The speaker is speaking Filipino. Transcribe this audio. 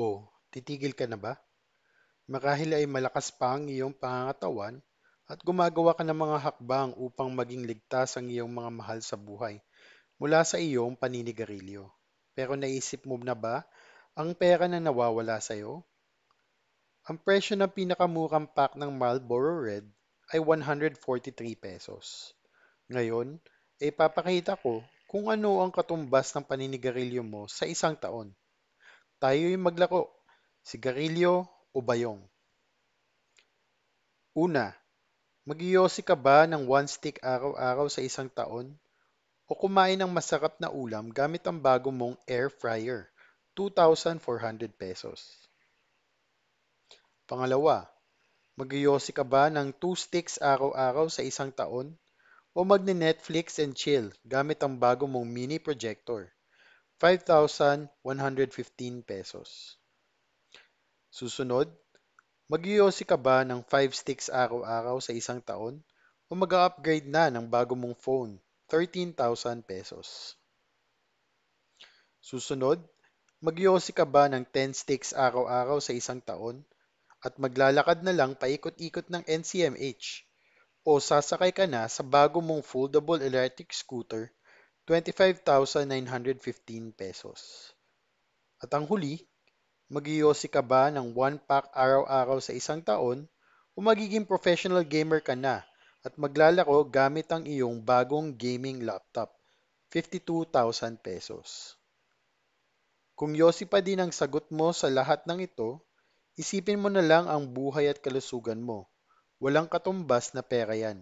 O, titigil ka na ba? Marahil ay malakas pa ang iyong pangangatawan at gumagawa ka ng mga hakbang upang maging ligtas ang iyong mga mahal sa buhay mula sa iyong paninigarilyo. Pero naisip mo na ba ang pera na nawawala sa iyo? Ang presyo ng pinakamurang pack ng Marlboro Red ay 143 pesos. Ngayon, ay papakita ko kung ano ang katumbas ng paninigarilyo mo sa isang taon. Tayo yung maglako, sigarilyo o bayong. Una, Magiyosi ka ba ng one stick araw-araw sa isang taon? O kumain ng masarap na ulam gamit ang bago mong air fryer, 2,400 pesos. Pangalawa, magiyosi ka ba ng two sticks araw-araw sa isang taon? O magne-Netflix and chill gamit ang bago mong mini projector, 5,115 pesos. Susunod, mag ka ba ng 5 sticks araw-araw sa isang taon o mag-upgrade na ng bago mong phone, 13,000 pesos? Susunod, mag ka ba ng 10 sticks araw-araw sa isang taon at maglalakad na lang paikot-ikot ng NCMH o sasakay ka na sa bago mong foldable electric scooter 25,915 pesos. At ang huli, magiyosi ka ba ng 1 pack araw-araw sa isang taon o magiging professional gamer ka na at maglalako gamit ang iyong bagong gaming laptop? 52,000 pesos. Kung yosi pa din ang sagot mo sa lahat ng ito, isipin mo na lang ang buhay at kalusugan mo. Walang katumbas na pera yan.